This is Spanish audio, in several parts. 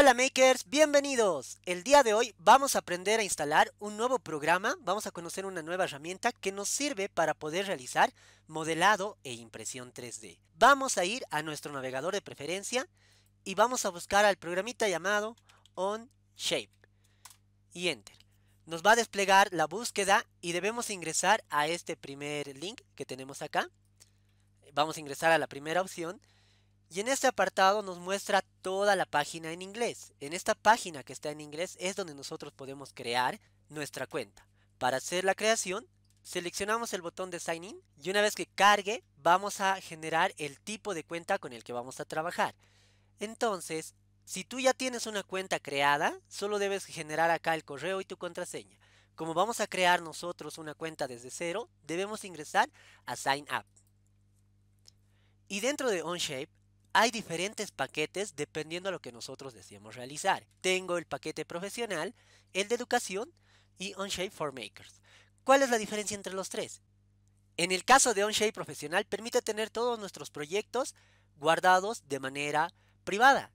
Hola makers, bienvenidos. El día de hoy vamos a aprender a instalar un nuevo programa, vamos a conocer una nueva herramienta que nos sirve para poder realizar modelado e impresión 3D. Vamos a ir a nuestro navegador de preferencia y vamos a buscar al programita llamado OnShape y Enter. Nos va a desplegar la búsqueda y debemos ingresar a este primer link que tenemos acá. Vamos a ingresar a la primera opción y en este apartado nos muestra toda la página en inglés. En esta página que está en inglés es donde nosotros podemos crear nuestra cuenta. Para hacer la creación, seleccionamos el botón de Sign In y una vez que cargue, vamos a generar el tipo de cuenta con el que vamos a trabajar. Entonces, si tú ya tienes una cuenta creada, solo debes generar acá el correo y tu contraseña. Como vamos a crear nosotros una cuenta desde cero, debemos ingresar a Sign Up. Y dentro de OnShape, hay diferentes paquetes dependiendo de lo que nosotros deseamos realizar. Tengo el paquete profesional, el de educación y OnShape for Makers. ¿Cuál es la diferencia entre los tres? En el caso de OnShape profesional permite tener todos nuestros proyectos guardados de manera privada.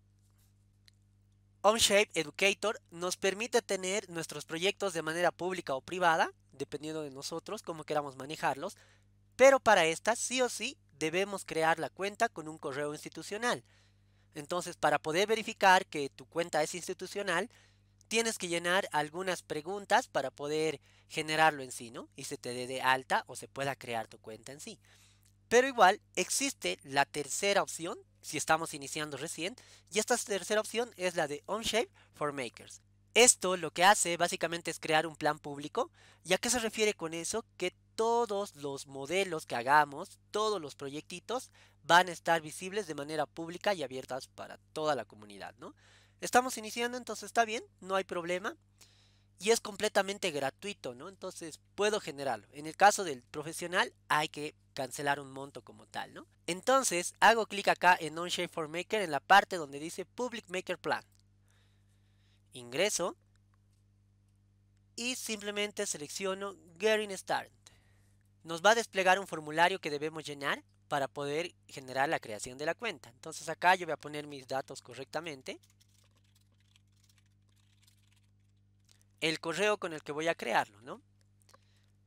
OnShape Educator nos permite tener nuestros proyectos de manera pública o privada, dependiendo de nosotros, cómo queramos manejarlos, pero para estas sí o sí debemos crear la cuenta con un correo institucional. Entonces, para poder verificar que tu cuenta es institucional, tienes que llenar algunas preguntas para poder generarlo en sí, ¿no? Y se te dé de alta o se pueda crear tu cuenta en sí. Pero igual existe la tercera opción, si estamos iniciando recién, y esta tercera opción es la de OnShape for Makers. Esto lo que hace básicamente es crear un plan público. ¿Y a qué se refiere con eso? Que todos los modelos que hagamos, todos los proyectitos van a estar visibles de manera pública y abiertas para toda la comunidad, ¿no? Estamos iniciando, entonces está bien, no hay problema. Y es completamente gratuito, ¿no? Entonces puedo generarlo. En el caso del profesional hay que cancelar un monto como tal, ¿no? Entonces hago clic acá en OnShape for Maker en la parte donde dice Public Maker Plan. Ingreso y simplemente selecciono Getting Started nos va a desplegar un formulario que debemos llenar para poder generar la creación de la cuenta. Entonces acá yo voy a poner mis datos correctamente. El correo con el que voy a crearlo, ¿no?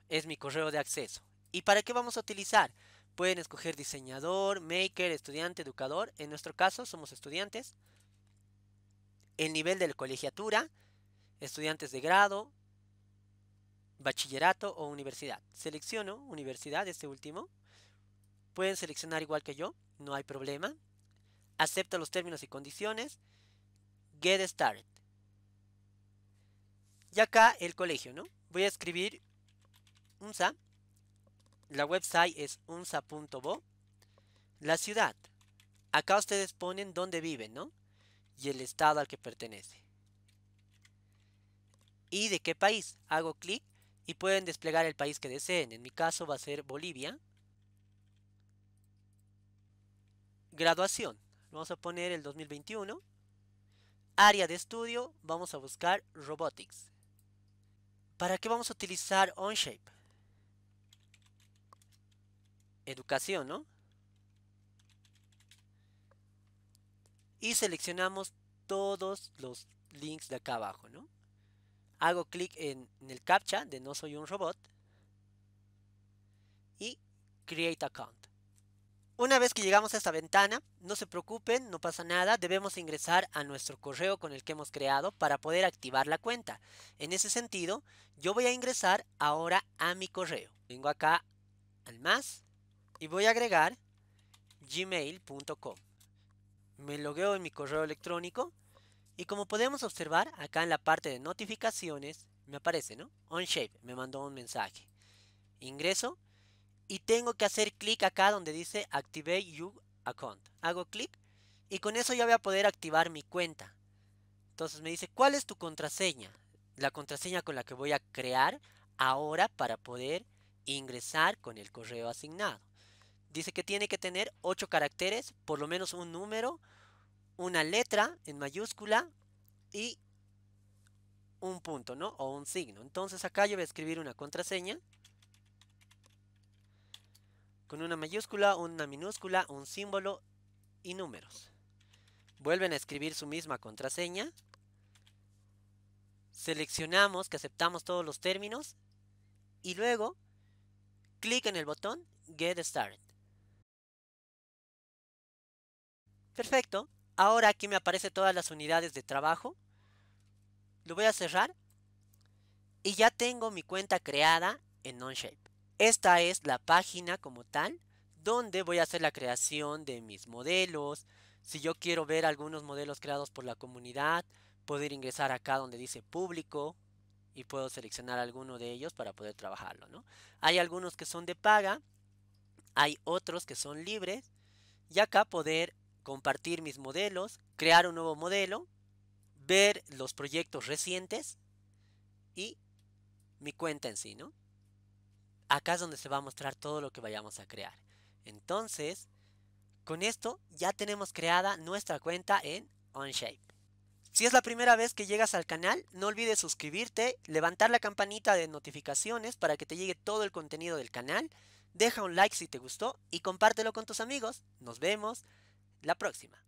Es mi correo de acceso. ¿Y para qué vamos a utilizar? Pueden escoger diseñador, maker, estudiante, educador. En nuestro caso somos estudiantes. El nivel de la colegiatura, estudiantes de grado, bachillerato o universidad. Selecciono universidad, este último. Pueden seleccionar igual que yo, no hay problema. Acepto los términos y condiciones. Get started. Y acá el colegio, ¿no? Voy a escribir UNSA. La website es unsa.bo. La ciudad. Acá ustedes ponen dónde viven, ¿no? Y el estado al que pertenece. ¿Y de qué país? Hago clic y pueden desplegar el país que deseen. En mi caso va a ser Bolivia. Graduación. Vamos a poner el 2021. Área de estudio, vamos a buscar Robotics. ¿Para qué vamos a utilizar OnShape? Educación, ¿no? Y seleccionamos todos los links de acá abajo, ¿no? hago clic en, el captcha de no soy un robot y create account. Una vez que llegamos a esta ventana, no se preocupen, no pasa nada, debemos ingresar a nuestro correo con el que hemos creado para poder activar la cuenta. En ese sentido, yo voy a ingresar ahora a mi correo. Vengo acá al más y voy a agregar gmail.com. Me logueo en mi correo electrónico y como podemos observar, acá en la parte de notificaciones, me aparece, ¿no? OnShape, me mandó un mensaje. Ingreso y tengo que hacer clic acá donde dice Activate Your Account. Hago clic y con eso ya voy a poder activar mi cuenta. Entonces me dice, ¿cuál es tu contraseña? La contraseña con la que voy a crear ahora para poder ingresar con el correo asignado. Dice que tiene que tener 8 caracteres, por lo menos un número, una letra en mayúscula y un punto, ¿no? O un signo. Entonces acá yo voy a escribir una contraseña con una mayúscula, una minúscula, un símbolo y números. Vuelven a escribir su misma contraseña. Seleccionamos que aceptamos todos los términos y luego clic en el botón Get Started. Perfecto, Ahora aquí me aparecen todas las unidades de trabajo. Lo voy a cerrar. Y ya tengo mi cuenta creada en NonShape. Esta es la página como tal, donde voy a hacer la creación de mis modelos. Si yo quiero ver algunos modelos creados por la comunidad, puedo ingresar acá donde dice público y puedo seleccionar alguno de ellos para poder trabajarlo. Hay algunos que son de paga, hay otros que son libres y acá poder compartir mis modelos, crear un nuevo modelo, ver los proyectos recientes y mi cuenta en sí, ¿no? Acá es donde se va a mostrar todo lo que vayamos a crear. Entonces, con esto ya tenemos creada nuestra cuenta en Onshape. Si es la primera vez que llegas al canal, no olvides suscribirte, levantar la campanita de notificaciones para que te llegue todo el contenido del canal, deja un like si te gustó y compártelo con tus amigos. Nos vemos la próxima.